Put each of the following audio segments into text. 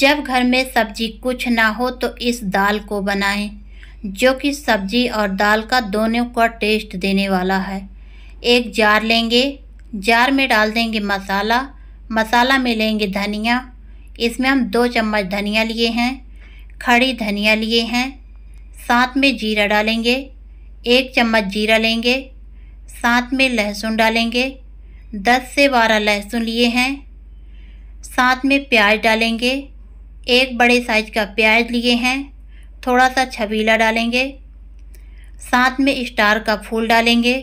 जब घर में सब्जी कुछ ना हो तो इस दाल को बनाएं जो कि सब्जी और दाल का दोनों का टेस्ट देने वाला है एक जार लेंगे जार में डाल देंगे मसाला मसाला में लेंगे धनिया इसमें हम दो चम्मच धनिया लिए हैं खड़ी धनिया लिए हैं साथ में जीरा डालेंगे एक चम्मच जीरा लेंगे साथ में लहसुन डालेंगे दस से बारह लहसुन लिए हैं साथ में प्याज डालेंगे एक बड़े साइज का प्याज लिए हैं थोड़ा सा छबीला डालेंगे साथ में स्टार का फूल डालेंगे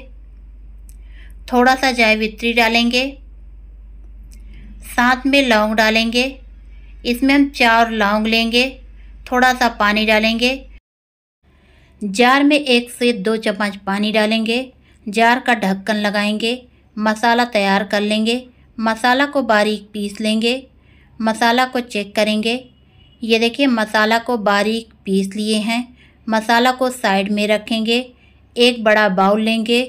थोड़ा सा जायवित्री डालेंगे साथ में लौंग डालेंगे इसमें हम चार लौंग लेंगे थोड़ा सा पानी डालेंगे जार में एक से दो चम्मच पानी डालेंगे जार का ढक्कन लगाएंगे मसाला तैयार कर लेंगे मसाला को बारीक पीस लेंगे मसाला को चेक करेंगे ये देखिए मसाला को बारीक पीस लिए हैं मसाला को साइड में रखेंगे एक बड़ा बाउल लेंगे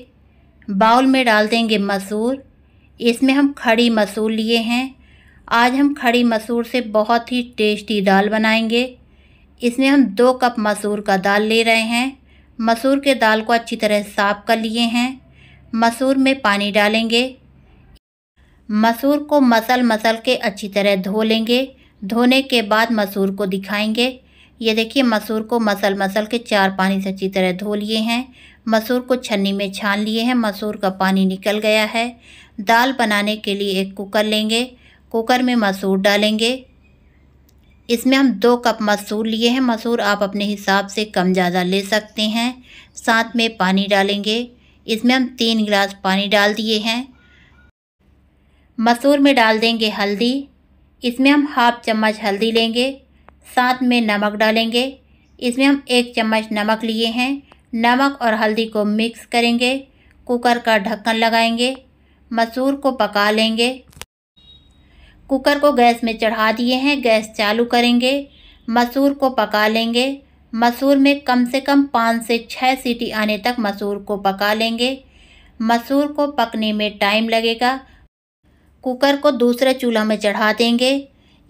बाउल में डाल देंगे मसूर इसमें हम खड़ी मसूर लिए हैं आज हम खड़ी मसूर से बहुत ही टेस्टी दाल बनाएंगे इसमें हम दो कप मसूर का दाल ले रहे हैं मसूर के दाल को अच्छी तरह साफ़ कर लिए हैं मसूर में पानी डालेंगे मसूर को मसल मसल के अच्छी तरह धो लेंगे धोने के बाद मसूर को दिखाएंगे ये देखिए मसूर को मसल मसल के चार पानी से अच्छी तरह धो लिए हैं मसूर को छन्नी में छान लिए हैं मसूर का पानी निकल गया है दाल बनाने के लिए एक कुकर लेंगे कुकर में मसूर डालेंगे इसमें हम दो कप मसूर लिए हैं मसूर आप अपने हिसाब से कम ज़्यादा ले सकते हैं साथ में पानी डालेंगे इसमें हम तीन गिलास पानी डाल दिए हैं मसूर में डाल देंगे हल्दी इसमें हम हाफ चम्मच हल्दी लेंगे साथ में नमक डालेंगे इसमें हम एक चम्मच नमक लिए हैं नमक और हल्दी को मिक्स करेंगे कुकर का ढक्कन लगाएंगे मसूर को पका लेंगे कुकर को गैस में चढ़ा दिए हैं गैस चालू करेंगे मसूर को पका लेंगे मसूर में कम से कम पाँच से छः सीटी आने तक मसूर को पका लेंगे मसूर को पकने में टाइम लगेगा कुकर को दूसरे चूल्हा में चढ़ा देंगे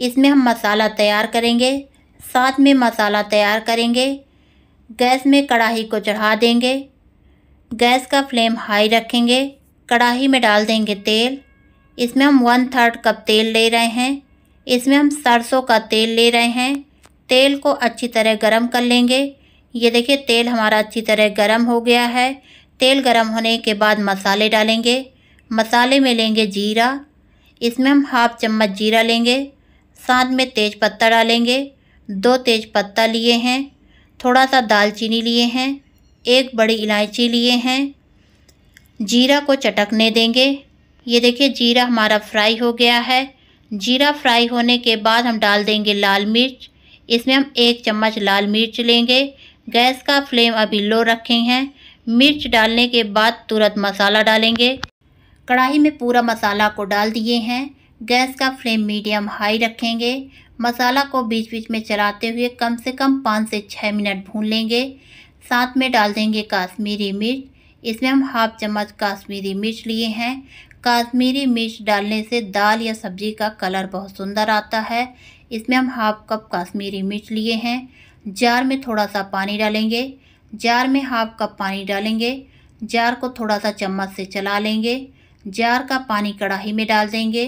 इसमें हम मसाला तैयार करेंगे साथ में मसाला तैयार करेंगे गैस में कढ़ाई को चढ़ा देंगे गैस का फ्लेम हाई रखेंगे कढ़ाई में डाल देंगे तेल इसमें हम वन थर्ड कप तेल ले रहे हैं इसमें हम सरसों का तेल ले रहे हैं तेल को अच्छी तरह गरम कर लेंगे ये देखिए तेल हमारा अच्छी तरह गरम हो गया है तेल गरम होने के बाद मसाले डालेंगे मसाले में लेंगे जीरा इसमें हम हाफ चम्मच जीरा लेंगे साथ में तेज पत्ता डालेंगे दो तेज पत्ता लिए हैं थोड़ा सा दालचीनी लिए हैं एक बड़ी इलायची लिए हैं जीरा को चटकने देंगे ये देखिए जीरा हमारा फ्राई हो गया है जीरा फ्राई होने के बाद हम डाल देंगे लाल मिर्च इसमें हम एक चम्मच लाल मिर्च लेंगे गैस का फ्लेम अभी लो रखे हैं मिर्च डालने के बाद तुरंत मसाला डालेंगे कढ़ाई में पूरा मसाला को डाल दिए हैं गैस का फ्लेम मीडियम हाई रखेंगे मसाला को बीच बीच में चलाते हुए कम से कम पाँच से छः मिनट भून लेंगे साथ में डाल देंगे काश्मीरी मिर्च इसमें हम हाफ चम्मच काश्मीरी मिर्च लिए हैं काश्मीरी मिर्च डालने से दाल या सब्जी का कलर बहुत सुंदर आता है इसमें हम हाफ कप काश्मीरी मिर्च लिए हैं जार में थोड़ा सा पानी डालेंगे जार में हाफ कप पानी डालेंगे जार को थोड़ा सा चम्मच से चला लेंगे जार का पानी कढ़ाई में डाल देंगे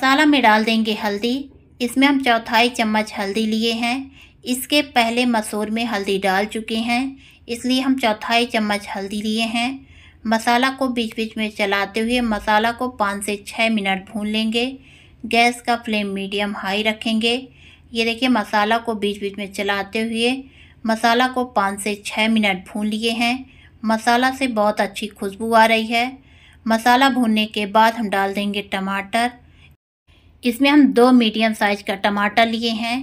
मसाला में डाल देंगे हल्दी इसमें हम चौथाई चम्मच हल्दी लिए हैं इसके पहले मसूर में हल्दी डाल चुके हैं इसलिए हम चौथाई चम्मच हल्दी लिए हैं मसाला को बीच बीच में चलाते हुए मसाला को पाँच से छः मिनट भून लेंगे गैस का फ्लेम मीडियम हाई रखेंगे ये देखिए मसाला को बीच बीच में चलाते हुए मसाला को पाँच से छः मिनट भून लिए हैं मसाला से बहुत अच्छी खुशबू आ रही है मसाला भूनने के बाद हम डाल देंगे टमाटर इसमें हम दो मीडियम साइज का टमाटर लिए हैं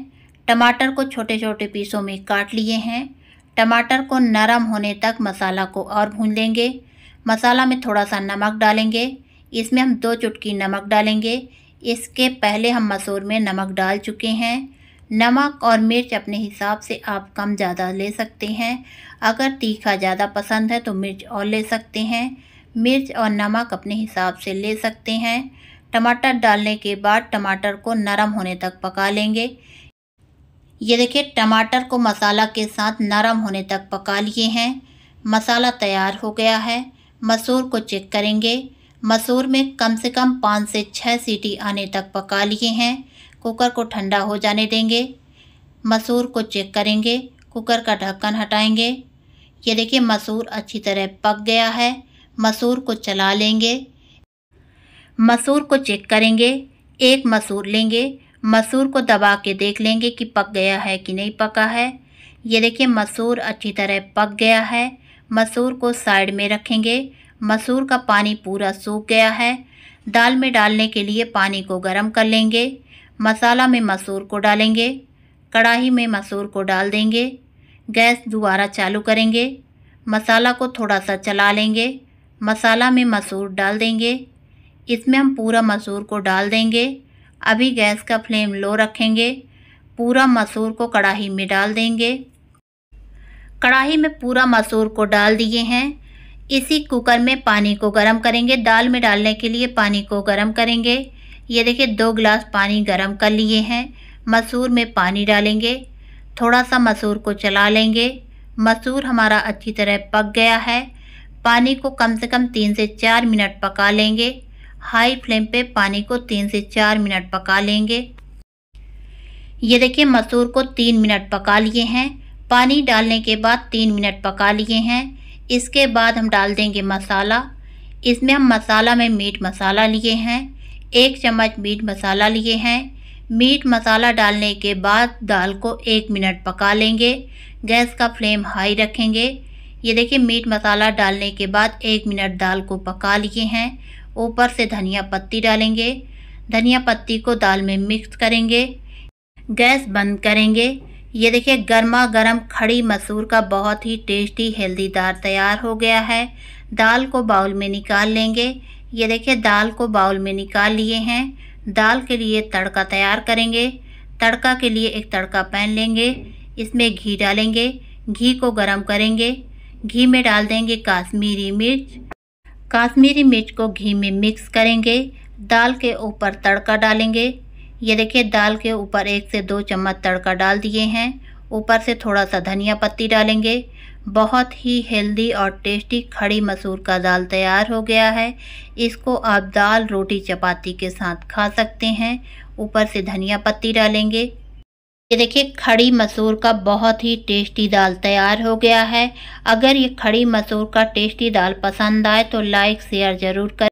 टमाटर को छोटे छोटे पीसों में काट लिए हैं टमाटर को नरम होने तक मसाला को और भून लेंगे मसाला में थोड़ा सा नमक डालेंगे इसमें हम दो चुटकी नमक डालेंगे इसके पहले हम मसूर में नमक डाल चुके हैं नमक और मिर्च अपने हिसाब से आप कम ज़्यादा ले सकते हैं अगर तीखा ज़्यादा पसंद है तो मिर्च और ले सकते हैं मिर्च और नमक अपने हिसाब से ले सकते हैं टमाटर डालने के बाद टमाटर को नरम होने तक पका लेंगे ये देखिए टमाटर को मसाला के साथ नरम होने तक पका लिए हैं मसाला तैयार हो गया है मसूर को चेक करेंगे मसूर में कम से कम पाँच से छः सीटी आने तक पका लिए हैं कुकर को ठंडा हो जाने देंगे मसूर को चेक करेंगे कुकर का ढक्कन हटाएंगे ये देखिए मसूर अच्छी तरह पक गया है मसूर को चला लेंगे मसूर को चेक करेंगे एक मसूर लेंगे मसूर को दबा के देख लेंगे कि पक गया है कि नहीं पका है ये देखिए मसूर अच्छी तरह पक गया है मसूर को साइड में रखेंगे मसूर का पानी पूरा सूख गया है दाल में डालने के लिए पानी को गर्म कर लेंगे मसाला में मसूर को डालेंगे कढ़ाई में मसूर को डाल देंगे गैस दोबारा चालू करेंगे मसाला को थोड़ा सा चला लेंगे मसाला में मसूर डाल देंगे इसमें हम पूरा मसूर को डाल देंगे अभी गैस का फ्लेम लो रखेंगे पूरा मसूर को कढ़ाई में डाल देंगे कढ़ाई में पूरा मसूर को डाल दिए हैं इसी कुकर में पानी को गर्म करेंगे दाल में डालने के लिए पानी को गर्म करेंगे ये देखिए दो गिलास पानी गर्म कर लिए हैं मसूर में पानी डालेंगे थोड़ा सा मसूर को चला लेंगे मसूर हमारा अच्छी तरह पक गया है पानी को कम से कम तीन से चार मिनट पका लेंगे हाई फ्लेम पे पानी को तीन से चार मिनट पका लेंगे ये देखिए मसूर को तीन मिनट पका लिए हैं पानी डालने के बाद तीन मिनट पका लिए हैं इसके बाद हम डाल देंगे मसाला इसमें हम मसाला में मीट मसाला लिए हैं एक चम्मच मीट मसाला लिए हैं मीट मसाला डालने के बाद दाल को एक मिनट पका लेंगे गैस का फ्लेम हाई रखेंगे ये देखिए मीट मसाला डालने के बाद एक मिनट दाल को पका लिए हैं ऊपर से धनिया पत्ती डालेंगे धनिया पत्ती को दाल में मिक्स करेंगे गैस बंद करेंगे ये देखिए गर्मा गर्म खड़ी मसूर का बहुत ही टेस्टी हेल्दी दार तैयार हो गया है दाल को बाउल में निकाल लेंगे ये देखिए दाल को बाउल में निकाल लिए हैं दाल के लिए तड़का तैयार करेंगे तड़का के लिए एक तड़का पैन लेंगे इसमें घी डालेंगे घी को गर्म करेंगे घी में डाल देंगे काश्मीरी मिर्च काश्मीरी मिर्च को घी में मिक्स करेंगे दाल के ऊपर तड़का डालेंगे ये देखिए दाल के ऊपर एक से दो चम्मच तड़का डाल दिए हैं ऊपर से थोड़ा सा धनिया पत्ती डालेंगे बहुत ही हेल्दी और टेस्टी खड़ी मसूर का दाल तैयार हो गया है इसको आप दाल रोटी चपाती के साथ खा सकते हैं ऊपर से धनिया पत्ती डालेंगे ये देखिए खड़ी मसूर का बहुत ही टेस्टी दाल तैयार हो गया है अगर ये खड़ी मसूर का टेस्टी दाल पसंद आए तो लाइक शेयर ज़रूर करें